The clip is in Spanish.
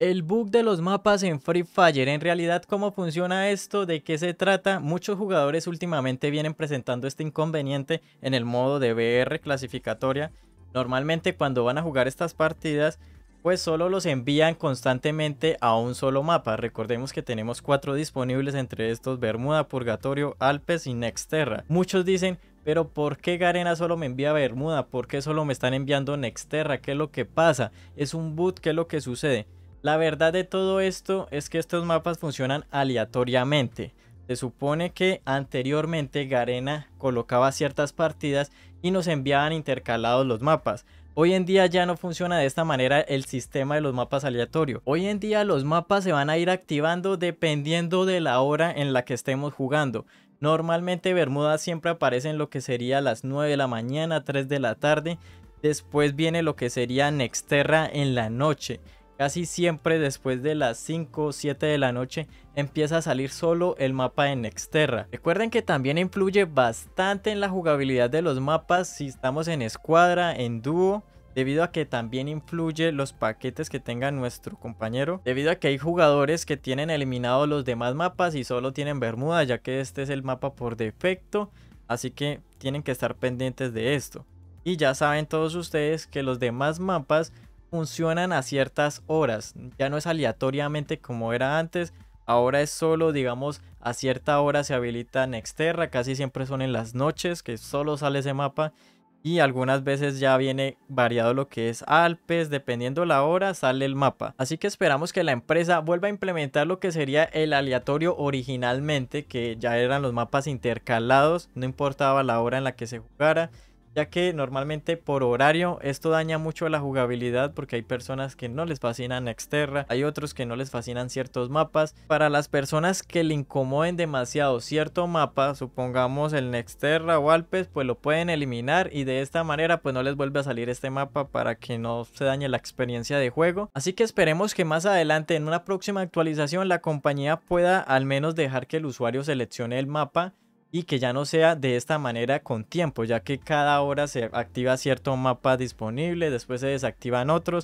El bug de los mapas en Free Fire, en realidad cómo funciona esto, de qué se trata, muchos jugadores últimamente vienen presentando este inconveniente en el modo de BR clasificatoria. Normalmente cuando van a jugar estas partidas, pues solo los envían constantemente a un solo mapa. Recordemos que tenemos cuatro disponibles entre estos Bermuda, Purgatorio, Alpes y Nexterra. Muchos dicen, pero ¿por qué Garena solo me envía Bermuda? ¿Por qué solo me están enviando Nexterra? ¿Qué es lo que pasa? ¿Es un boot? ¿Qué es lo que sucede? La verdad de todo esto es que estos mapas funcionan aleatoriamente. Se supone que anteriormente Garena colocaba ciertas partidas y nos enviaban intercalados los mapas. Hoy en día ya no funciona de esta manera el sistema de los mapas aleatorio. Hoy en día los mapas se van a ir activando dependiendo de la hora en la que estemos jugando. Normalmente Bermuda siempre aparece en lo que sería las 9 de la mañana, 3 de la tarde. Después viene lo que sería Nexterra en la noche. Casi siempre después de las 5 o 7 de la noche empieza a salir solo el mapa en Nexterra. Recuerden que también influye bastante en la jugabilidad de los mapas si estamos en escuadra, en dúo, debido a que también influye los paquetes que tenga nuestro compañero, debido a que hay jugadores que tienen eliminados los demás mapas y solo tienen Bermuda, ya que este es el mapa por defecto, así que tienen que estar pendientes de esto. Y ya saben todos ustedes que los demás mapas funcionan a ciertas horas. Ya no es aleatoriamente como era antes. Ahora es solo, digamos, a cierta hora se habilita Nexterra. Casi siempre son en las noches que solo sale ese mapa. Y algunas veces ya viene variado lo que es Alpes, dependiendo la hora sale el mapa. Así que esperamos que la empresa vuelva a implementar lo que sería el aleatorio originalmente, que ya eran los mapas intercalados, no importaba la hora en la que se jugara ya que normalmente por horario esto daña mucho la jugabilidad porque hay personas que no les fascinan Exterra, hay otros que no les fascinan ciertos mapas. Para las personas que le incomoden demasiado cierto mapa, supongamos el Nexterra o Alpes, pues lo pueden eliminar y de esta manera pues no les vuelve a salir este mapa para que no se dañe la experiencia de juego. Así que esperemos que más adelante en una próxima actualización la compañía pueda al menos dejar que el usuario seleccione el mapa y que ya no sea de esta manera con tiempo, ya que cada hora se activa cierto mapa disponible, después se desactivan otros